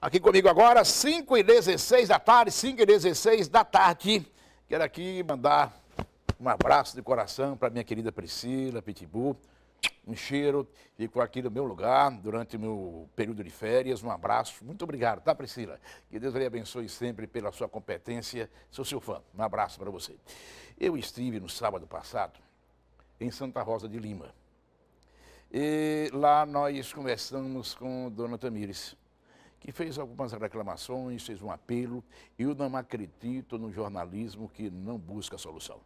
Aqui comigo agora, 5 e 16 da tarde, 5 e 16 da tarde. Quero aqui mandar um abraço de coração para minha querida Priscila Pitbull. Um cheiro, ficou aqui no meu lugar durante o meu período de férias. Um abraço, muito obrigado, tá, Priscila? Que Deus lhe abençoe sempre pela sua competência. Sou seu fã, um abraço para você. Eu estive no sábado passado em Santa Rosa de Lima. E lá nós conversamos com Dona Tamires que fez algumas reclamações, fez um apelo. Eu não acredito no jornalismo que não busca solução.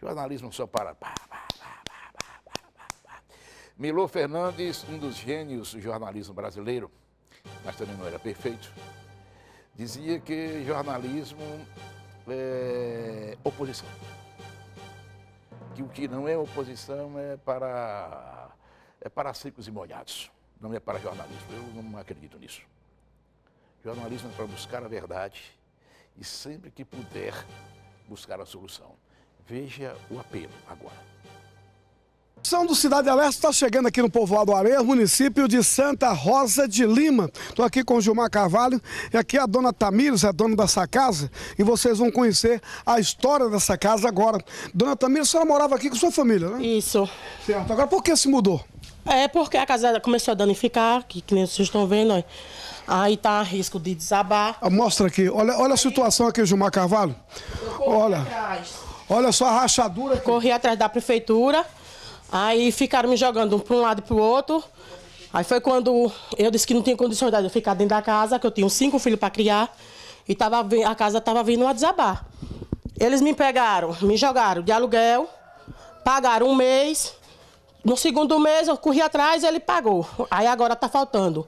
Jornalismo só para. Milô Fernandes, um dos gênios do jornalismo brasileiro, mas também não era perfeito, dizia que jornalismo é oposição. Que o que não é oposição é para, é para secos e molhados, não é para jornalismo. Eu não acredito nisso. Jornalismo é para buscar a verdade e sempre que puder buscar a solução. Veja o apelo agora. A do Cidade Alerta está chegando aqui no povoado Areia, município de Santa Rosa de Lima. Estou aqui com o Gilmar Carvalho e aqui é a dona Tamires, é a dona dessa casa, e vocês vão conhecer a história dessa casa agora. Dona Tamires, a senhora morava aqui com sua família, né? Isso. Certo. Agora, por que se mudou? É porque a casa começou a danificar, que, que nem vocês estão vendo, aí, aí tá a risco de desabar. Ah, mostra aqui, olha, olha a situação aqui, Gilmar Carvalho. Olha, atrás. olha só a rachadura. Aqui. Corri atrás da prefeitura, aí ficaram me jogando um para um lado e para o outro. Aí foi quando eu disse que não tinha condições de eu ficar dentro da casa, que eu tinha cinco filhos para criar, e tava, a casa estava vindo a desabar. Eles me pegaram, me jogaram de aluguel, pagaram um mês, no segundo mês eu corri atrás e ele pagou. Aí agora está faltando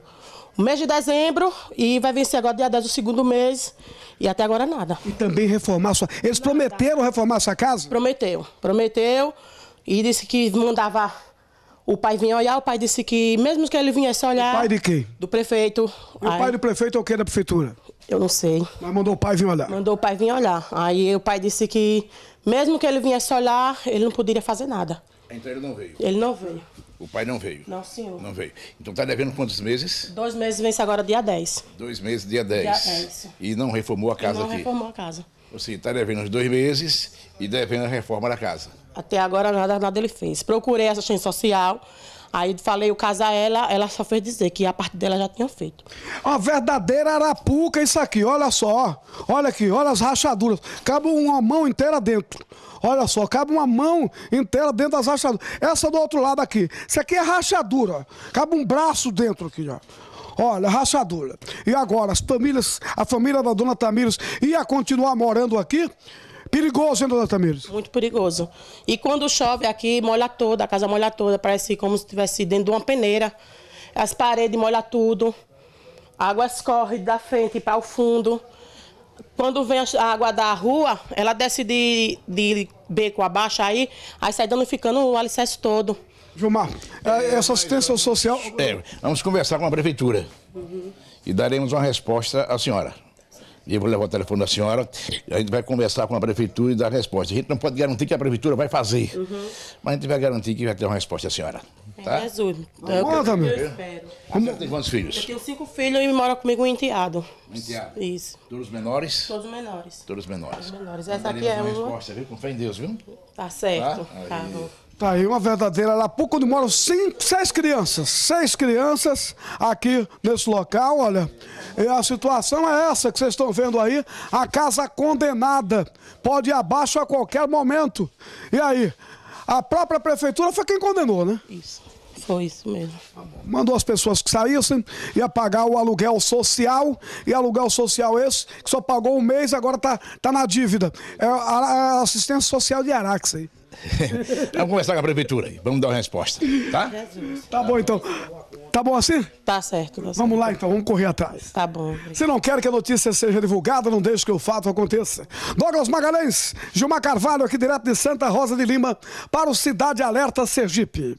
o mês de dezembro e vai vencer agora dia 10 do segundo mês e até agora nada. E também reformar sua... Eles nada. prometeram reformar sua casa? Prometeu, prometeu e disse que mandava o pai vinha olhar, o pai disse que mesmo que ele só olhar... O pai de quem? Do prefeito. E aí... o pai do prefeito é o que da prefeitura? Eu não sei. Mas mandou o pai vir olhar? Mandou o pai vir olhar. Aí o pai disse que mesmo que ele viesse olhar, ele não poderia fazer nada. Então ele não veio? Ele não veio. O pai não veio? Não, senhor. Não veio. Então está devendo quantos meses? Dois meses, vence agora dia 10. Dois meses, dia 10. Dia 10. E não reformou a casa não aqui? não reformou a casa. Ou seja, está devendo uns dois meses e devendo a reforma da casa. Até agora nada, nada ele fez. Procurei a assistência social, Aí falei o casar ela, ela só fez dizer que a parte dela já tinha feito. Uma verdadeira arapuca isso aqui, olha só. Olha aqui, olha as rachaduras. Cabe uma mão inteira dentro. Olha só, cabe uma mão inteira dentro das rachaduras. Essa do outro lado aqui. Isso aqui é rachadura. Cabe um braço dentro aqui, ó. Olha, rachadura. E agora, as famílias, a família da dona Tamires ia continuar morando aqui? Perigoso, hein, dona Tamires? Muito perigoso. E quando chove aqui, molha toda, a casa molha toda, parece como se estivesse dentro de uma peneira. As paredes molham tudo, a água escorre da frente para o fundo. Quando vem a água da rua, ela desce de, de beco abaixo aí, aí sai ficando o alicerce todo. Gilmar, é, essa assistência social... É, vamos conversar com a prefeitura uhum. e daremos uma resposta à senhora eu vou levar o telefone da senhora, a gente vai conversar com a prefeitura e dar a resposta. A gente não pode garantir que a prefeitura vai fazer, uhum. mas a gente vai garantir que vai ter uma resposta da senhora. É, tá? É Jesus. É o que eu espero. Como tem quantos filhos? Eu tenho cinco filhos e mora comigo um enteado. Um enteado? Isso. Todos menores? Todos menores. Todos menores. Todos menores. Essa aqui é uma... resposta, viu? Com fé em Deus, viu? Tá certo. Tá? tá Aí... Tá aí uma verdadeira Arapuca, onde moram cinco, seis crianças. Seis crianças aqui nesse local, olha. E a situação é essa que vocês estão vendo aí. A casa condenada. Pode ir abaixo a qualquer momento. E aí? A própria prefeitura foi quem condenou, né? Isso. Foi isso mesmo. Mandou as pessoas que saíssem, ia pagar o aluguel social, e aluguel social esse, que só pagou um mês, agora tá, tá na dívida. É a, é assistência social de Araxa aí. Vamos conversar com a prefeitura aí, vamos dar uma resposta, tá? Jesus. Tá bom então. Tá bom assim? Tá certo. Tá vamos certo. lá então, vamos correr atrás. Tá bom. Obrigado. Se não quer que a notícia seja divulgada, não deixe que o fato aconteça. Douglas Magalhães, Gilmar Carvalho, aqui direto de Santa Rosa de Lima, para o Cidade Alerta Sergipe.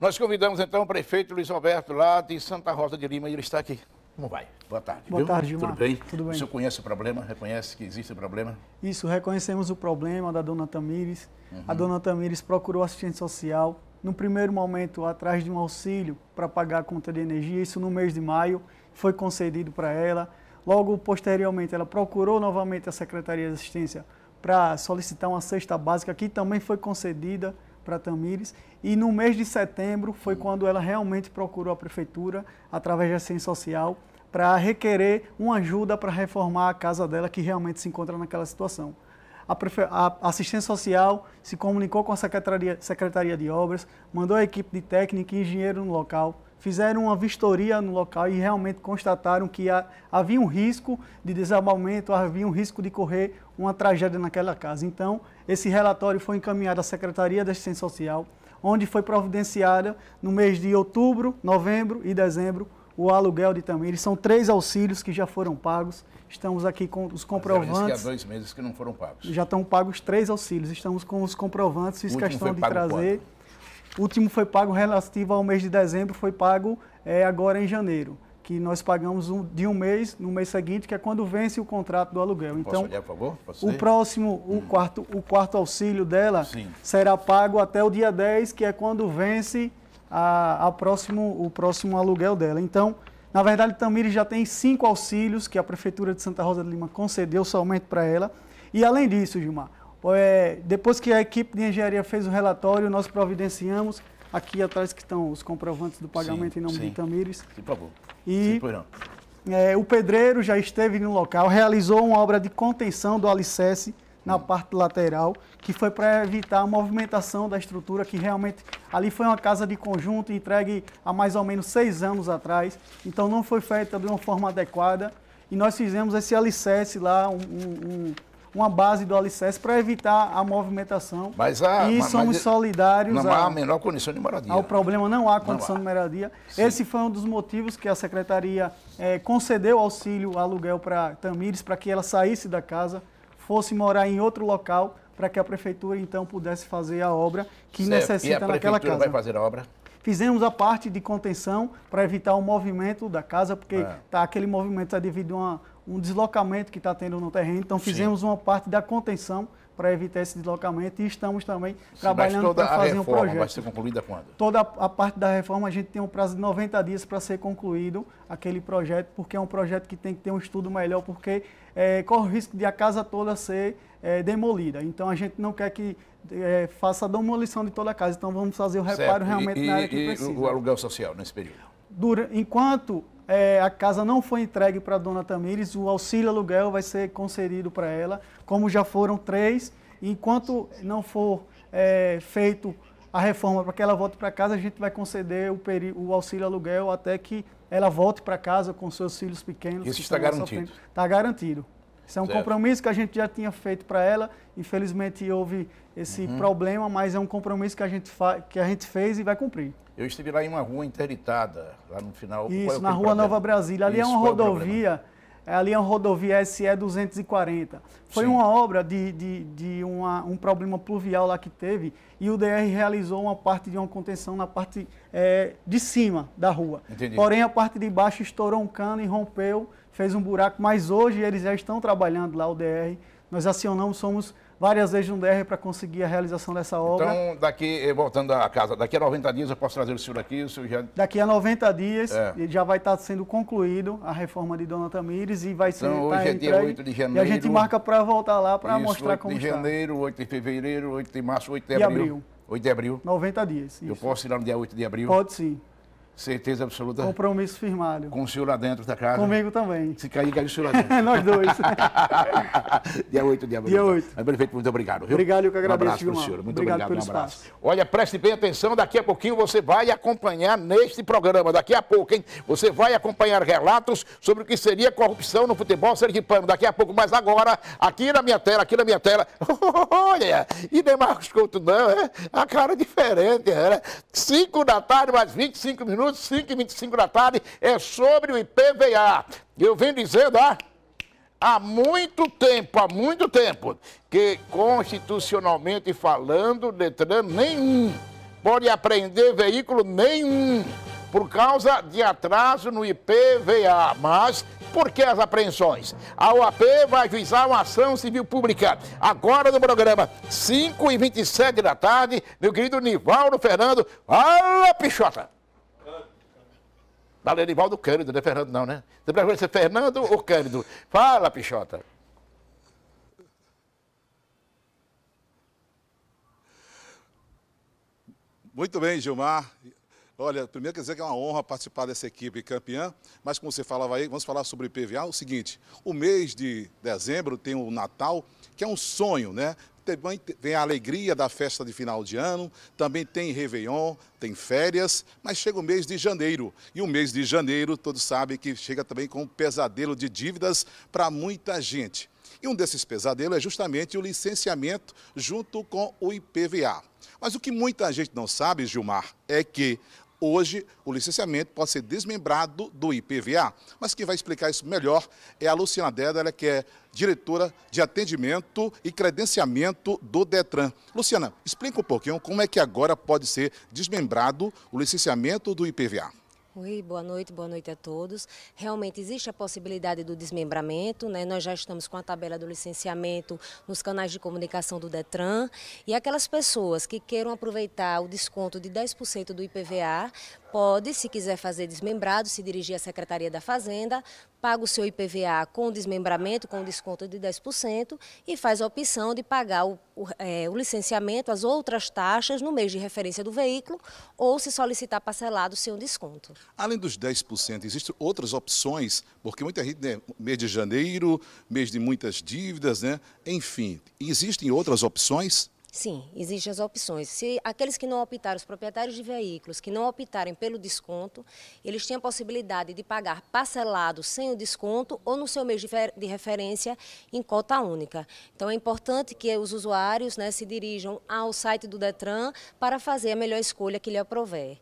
Nós convidamos então o prefeito Luiz Alberto lá de Santa Rosa de Lima e ele está aqui. Como vai? Boa tarde. Boa viu? tarde, Gilmar. Tudo bem? Tudo bem. O senhor conhece o problema? Reconhece que existe o problema? Isso, reconhecemos o problema da dona Tamires. Uhum. A dona Tamires procurou assistente social, no primeiro momento atrás de um auxílio para pagar a conta de energia, isso no mês de maio, foi concedido para ela. Logo posteriormente, ela procurou novamente a Secretaria de Assistência para solicitar uma cesta básica, que também foi concedida para Tamires. E no mês de setembro foi quando ela realmente procurou a prefeitura, através da assistência social, para requerer uma ajuda para reformar a casa dela, que realmente se encontra naquela situação. A, prefe... a, assistência social se comunicou com a secretaria, secretaria de obras, mandou a equipe de técnico e engenheiro no local, fizeram uma vistoria no local e realmente constataram que havia um risco de desabamento, havia um risco de correr uma tragédia naquela casa. Então, esse relatório foi encaminhado à Secretaria da Assistência Social, onde foi providenciada no mês de outubro, novembro e dezembro o aluguel de Tamires. São três auxílios que já foram pagos. Estamos aqui com os comprovantes. Mas que há dois meses que não foram pagos. Já estão pagos três auxílios. Estamos com os comprovantes. Fiz questão de trazer. Quando? O último foi pago relativo ao mês de dezembro, foi pago é, agora em janeiro que nós pagamos um, de um mês no mês seguinte, que é quando vence o contrato do aluguel. Então, olhar, por favor? Posso o próximo, o, hum. quarto, o quarto auxílio dela Sim. será pago até o dia 10, que é quando vence a, a próximo, o próximo aluguel dela. Então, na verdade, Tamires já tem cinco auxílios que a Prefeitura de Santa Rosa de Lima concedeu somente para ela. E além disso, Gilmar, é, depois que a equipe de engenharia fez o relatório, nós providenciamos. Aqui atrás que estão os comprovantes do pagamento sim, em nome sim. de Tamires. Sim, por favor. E sim, é, o pedreiro já esteve no local, realizou uma obra de contenção do alicerce na hum. parte lateral, que foi para evitar a movimentação da estrutura, que realmente ali foi uma casa de conjunto entregue há mais ou menos seis anos atrás, então não foi feita de uma forma adequada. E nós fizemos esse alicerce lá, um, um uma base do alicerce para evitar a movimentação. Mas a, ah, e mas, somos mas, solidários. Não há a menor condição de moradia. O problema não há condição não há. de moradia. Sim. Esse foi um dos motivos que a secretaria é, concedeu auxílio aluguel para Tamires, para que ela saísse da casa, fosse morar em outro local, para que a prefeitura então pudesse fazer a obra que certo. necessita e a naquela casa. vai fazer a obra? Fizemos a parte de contenção para evitar o movimento da casa, porque é. tá, aquele movimento está é devido a uma um deslocamento que está tendo no terreno. Então, fizemos Sim. uma parte da contenção para evitar esse deslocamento e estamos também Sim, trabalhando para fazer reforma um projeto. Vai ser concluída quando? Toda a parte da reforma, a gente tem um prazo de 90 dias para ser concluído aquele projeto, porque é um projeto que tem que ter um estudo melhor, porque é, corre o risco de a casa toda ser é, demolida. Então, a gente não quer que é, faça a demolição de toda a casa. Então, vamos fazer o reparo certo. realmente e, na área que e precisa. E o aluguel social nesse período? enquanto é, a casa não foi entregue para a dona Tamires, o auxílio aluguel vai ser concedido para ela, como já foram três. Enquanto não for é, feito a reforma para que ela volte para casa, a gente vai conceder o, o, auxílio aluguel até que ela volte para casa com seus filhos pequenos. Isso está garantido. Está garantido. Isso é um certo. compromisso que a gente já tinha feito para ela. Infelizmente houve esse uhum. problema, mas é um compromisso que a, gente que a gente fez e vai cumprir. Eu estive lá em uma rua interditada, lá no final. É Isso, é na Rua problema? Nova Brasília. Ali Isso, é uma é rodovia. É ali é uma rodovia SE 240. Foi Sim. uma obra de, de, de uma, um problema pluvial lá que teve e o DR realizou uma parte de uma contenção na parte é, de cima da rua. Entendi. Porém, a parte de baixo estourou um cano e rompeu fez um buraco, mas hoje eles já estão trabalhando lá o DR. Nós acionamos, somos várias vezes no DR para conseguir a realização dessa obra. Então, daqui, eh, voltando à casa, daqui a 90 dias eu posso trazer o senhor aqui? O senhor já... Daqui a 90 dias é. já vai estar sendo concluído a reforma de Dona Tamires e vai então, ser Então, hoje tá é dia 8 de janeiro. E a gente marca para voltar lá para mostrar como está. 8 de janeiro, 8 de fevereiro, 8 de março, 8 de abril. De abril. 8 de abril. 90 dias. Isso. Eu posso ir lá no dia 8 de abril? Pode sim. Certeza absoluta. Compromisso firmado. Com o senhor lá dentro da casa. Comigo também. Se cair, cai o senhor lá dentro. Nós dois. dia 8 de abril. Dia 8. Mas, prefeito, muito obrigado. Viu? Obrigado, eu que agradeço. Um abraço, senhor. Muito obrigado, obrigado um abraço. Espaço. Olha, preste bem atenção, daqui a pouquinho você vai acompanhar neste programa, daqui a pouco, hein? Você vai acompanhar relatos sobre o que seria corrupção no futebol sergipano. Daqui a pouco, mas agora, aqui na minha tela, aqui na minha tela, olha, e nem Marcos Couto não, é a cara é diferente, era 5 da tarde, mais 25 minutos minutos, 5 h 25 da tarde, é sobre o IPVA. Eu venho dizendo há, há muito tempo, há muito tempo, que constitucionalmente falando, Detran nenhum pode apreender veículo nenhum por causa de atraso no IPVA. Mas por que as apreensões? A OAP vai juizar uma ação civil pública. Agora no programa, 5h27 da tarde, meu querido Nivaldo Fernando. Fala, Pichota! Da Lenivaldo Cândido, não é Fernando não, né? Você prefere ser Fernando ou Cândido? Fala, Pichota. Muito bem, Gilmar. Olha, primeiro quer dizer que é uma honra participar dessa equipe campeã, mas como você falava aí, vamos falar sobre IPVA. O seguinte, o mês de dezembro tem o Natal, que é um sonho, né? também vem a alegria da festa de final de ano, também tem Réveillon, tem férias, mas chega o mês de janeiro. E o mês de janeiro, todos sabem que chega também com um pesadelo de dívidas para muita gente. E um desses pesadelos é justamente o licenciamento junto com o IPVA. Mas o que muita gente não sabe, Gilmar, é que Hoje, o licenciamento pode ser desmembrado do IPVA. Mas quem vai explicar isso melhor é a Luciana Deda, ela é que é diretora de atendimento e credenciamento do Detran. Luciana, explica um pouquinho como é que agora pode ser desmembrado o licenciamento do IPVA. Oi, boa noite, boa noite a todos. Realmente existe a possibilidade do desmembramento, né? Nós já estamos com a tabela do licenciamento nos canais de comunicação do Detran. E aquelas pessoas que queiram aproveitar o desconto de 10% do IPVA pode, se quiser fazer desmembrado, se dirigir à Secretaria da Fazenda, paga o seu IPVA com desmembramento, com desconto de 10% e faz a opção de pagar o, o, é, o, licenciamento, as outras taxas no mês de referência do veículo ou se solicitar parcelado sem um desconto. Além dos 10%, existem outras opções, porque muita gente, né, mês de janeiro, mês de muitas dívidas, né? enfim, existem outras opções? Sim, existem as opções. Se aqueles que não optaram, os proprietários de veículos que não optarem pelo desconto, eles têm a possibilidade de pagar parcelado sem o desconto ou no seu mês de referência em cota única. Então é importante que os usuários né, se dirijam ao site do Detran para fazer a melhor escolha que lhe aprover.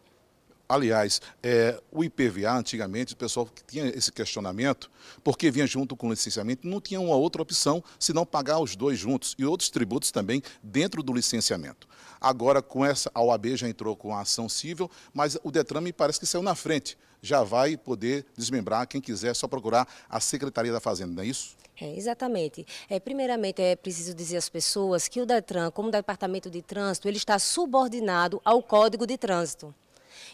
Aliás, é, o IPVA, antigamente, o pessoal que tinha esse questionamento, porque vinha junto com o licenciamento, não tinha uma outra opção senão pagar os dois juntos e outros tributos também dentro do licenciamento. Agora, com essa, a OAB já entrou com a ação civil, mas o Detran me parece que saiu na frente. Já vai poder desmembrar, quem quiser, é só procurar a Secretaria da Fazenda, não é isso? É, exatamente. É, primeiramente, é preciso dizer às pessoas que o Detran, como Departamento de Trânsito, ele está subordinado ao Código de Trânsito.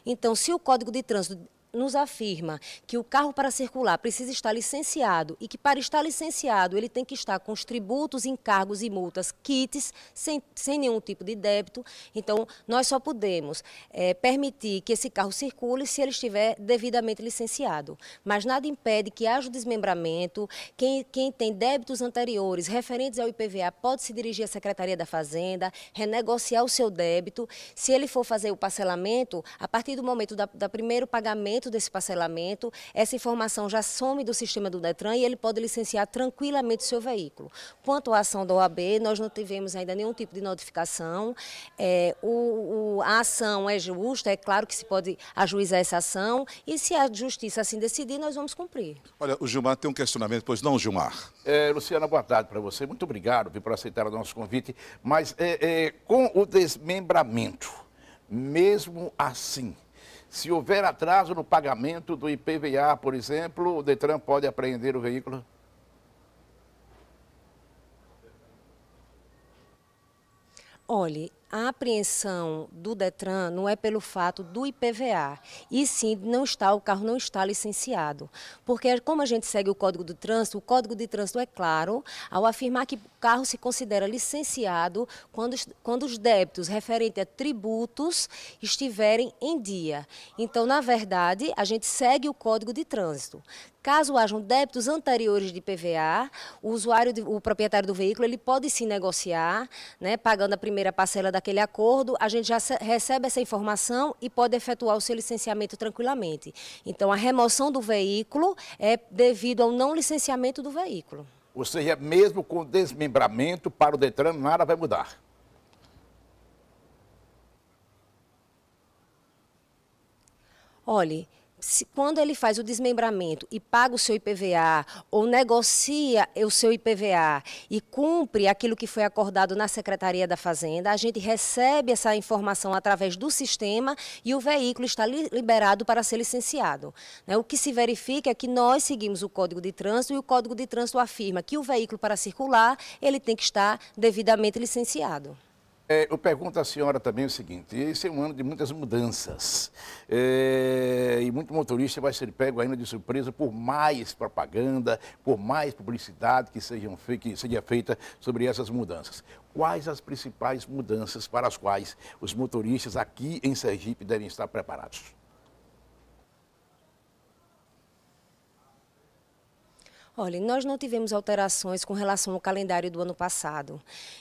Então, se o Código de Trânsito nos afirma que o carro para circular precisa estar licenciado e que para estar licenciado ele tem que estar com os tributos, encargos e multas quites, sem, sem nenhum tipo de débito. Então, nós só podemos é, permitir que esse carro circule se ele estiver devidamente licenciado. Mas nada impede que haja o desmembramento. Quem, quem tem débitos anteriores referentes ao IPVA pode se dirigir à Secretaria da Fazenda, renegociar o seu débito. Se ele for fazer o parcelamento, a partir do momento da, da primeiro pagamento, momento desse parcelamento, essa informação já some do sistema do Detran e ele pode licenciar tranquilamente seu veículo. Quanto à ação da OAB, nós não tivemos ainda nenhum tipo de notificação. É, o, o, a ação é justa, é claro que se pode ajuizar essa ação e se a justiça assim decidir, nós vamos cumprir. Olha, o Gilmar tem um questionamento, pois não, Gilmar? É, Luciana, boa tarde para você. Muito obrigado por aceitar o nosso convite. Mas é, é, com o desmembramento, mesmo assim, se houver atraso no pagamento do IPVA, por exemplo, o Detran pode apreender o veículo? Olhe, a apreensão do Detran não é pelo fato do IPVA, e sim não está, o carro não está licenciado. Porque como a gente segue o Código do Trânsito, o Código de Trânsito é claro ao afirmar que o carro se considera licenciado quando, quando os débitos referentes a tributos estiverem em dia. Então, na verdade, a gente segue o Código de Trânsito. Caso hajam débitos anteriores de IPVA, o usuário, o proprietário do veículo, ele pode se negociar, né, pagando a primeira parcela daquele acordo, a gente já recebe essa informação e pode efetuar o seu licenciamento tranquilamente. Então, a remoção do veículo é devido ao não licenciamento do veículo. Ou seja, mesmo com desmembramento para o Detran, nada vai mudar. Olhe, se, quando ele faz o desmembramento e paga o seu IPVA ou negocia o seu IPVA e cumpre aquilo que foi acordado na Secretaria da Fazenda, a gente recebe essa informação através do sistema e o veículo está li, liberado para ser licenciado. Né? O que se verifica é que nós seguimos o Código de Trânsito e o Código de Trânsito afirma que o veículo para circular ele tem que estar devidamente licenciado. É, eu pergunto à senhora também o seguinte: esse é um ano de muitas mudanças. É, e muito motorista vai ser pego ainda de surpresa por mais propaganda, por mais publicidade que, sejam, que seja feita sobre essas mudanças. Quais as principais mudanças para as quais os motoristas aqui em Sergipe devem estar preparados? Olha, nós não tivemos alterações com relação ao calendário do ano passado.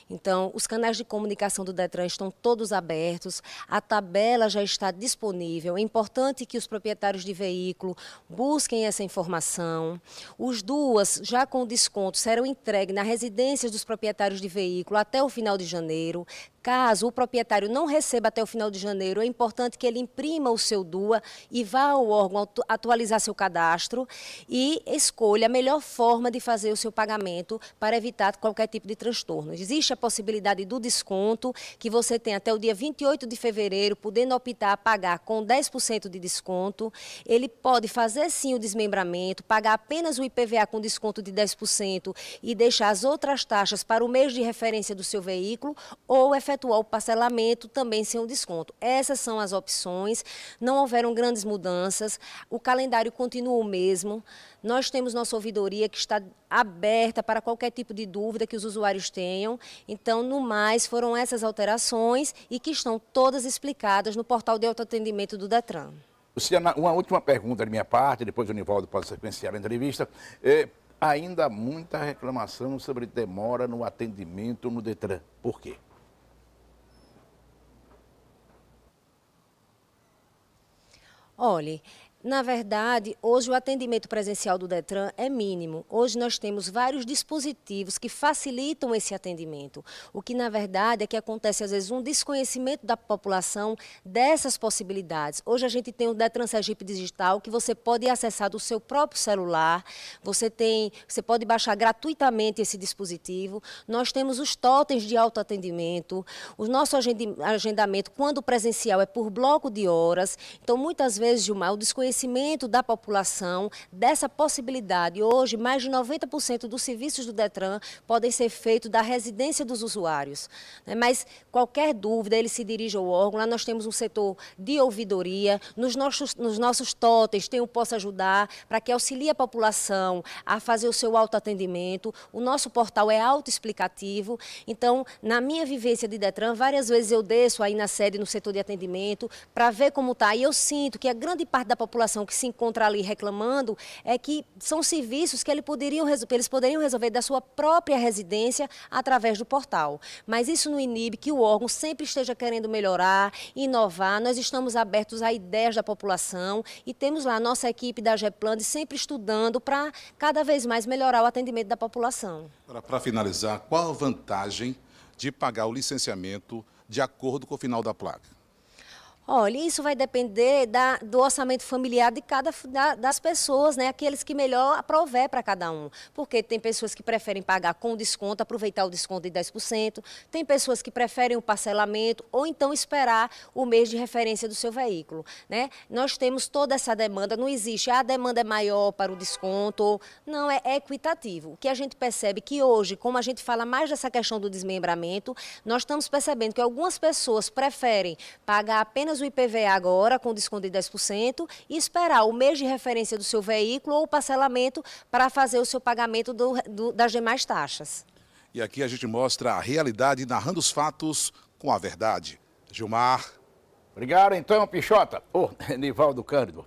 Então, os canais de comunicação do Detran estão todos abertos, a tabela já está disponível. É importante que os proprietários de veículo busquem essa informação. Os duas, já com desconto, serão entregues na residência dos proprietários de veículo até o final de janeiro. Caso o proprietário não receba até o final de janeiro, é importante que ele imprima o seu DUA e vá ao órgão atualizar seu cadastro e escolha a melhor forma de fazer o seu pagamento para evitar qualquer tipo de transtorno. Existe a possibilidade do desconto, que você tem até o dia 28 de fevereiro, podendo optar a pagar com 10% de desconto. Ele pode fazer sim o desmembramento, pagar apenas o IPVA com desconto de 10% e deixar as outras taxas para o mês de referência do seu veículo ou efetivamente é efetuar o parcelamento também sem um desconto. Essas são as opções. Não houveram grandes mudanças. O calendário continua o mesmo. Nós temos nossa ouvidoria que está aberta para qualquer tipo de dúvida que os usuários tenham. Então, no mais, foram essas alterações e que estão todas explicadas no portal de autoatendimento do Detran. Luciana, uma última pergunta de minha parte, depois o Nivaldo pode sequenciar a entrevista. É, ainda há muita reclamação sobre demora no atendimento no Detran. Por quê? Oli Na verdade, hoje o atendimento presencial do Detran é mínimo. Hoje nós temos vários dispositivos que facilitam esse atendimento. O que, na verdade, é que acontece às vezes um desconhecimento da população dessas possibilidades. Hoje a gente tem o Detran Sergipe Digital que você pode acessar do seu próprio celular, você tem, você pode baixar gratuitamente esse dispositivo. Nós temos os totens de autoatendimento, o nosso agendamento quando presencial é por bloco de horas. Então, muitas vezes, Gilmar, o desconhecimento conhecimento da população dessa possibilidade. Hoje, mais de 90% dos serviços do DETRAN podem ser feitos da residência dos usuários. Né? Mas qualquer dúvida, ele se dirige ao órgão. Lá nós temos um setor de ouvidoria, nos nossos, nos nossos totens tem o Possa Ajudar, para que auxilie a população a fazer o seu autoatendimento. O nosso portal é autoexplicativo. Então, na minha vivência de DETRAN, várias vezes eu desço aí na sede, no setor de atendimento, para ver como está. E eu sinto que a grande parte da população população que se encontra ali reclamando é que são serviços que eles poderiam, eles poderiam resolver da sua própria residência através do portal. Mas isso não inibe que o órgão sempre esteja querendo melhorar, inovar. Nós estamos abertos a ideias da população e temos lá a nossa equipe da Gepland sempre estudando para cada vez mais melhorar o atendimento da população. Para finalizar, qual a vantagem de pagar o licenciamento de acordo com o final da placa? Olha, isso vai depender da, do orçamento familiar de cada da, das pessoas, né? Aqueles que melhor aprover para cada um. Porque tem pessoas que preferem pagar com desconto, aproveitar o desconto de 10%, tem pessoas que preferem o parcelamento ou então esperar o mês de referência do seu veículo, né? Nós temos toda essa demanda, não existe ah, a demanda é maior para o desconto, não é, equitativo. O que a gente percebe que hoje, como a gente fala mais dessa questão do desmembramento, nós estamos percebendo que algumas pessoas preferem pagar apenas apenas o IPVA agora, com desconto de 10%, e esperar o mês de referência do seu veículo ou o parcelamento para fazer o seu pagamento do, do, das demais taxas. E aqui a gente mostra a realidade narrando os fatos com a verdade. Gilmar. Obrigado, então, Pichota. Ô, oh, Nivaldo Cândido.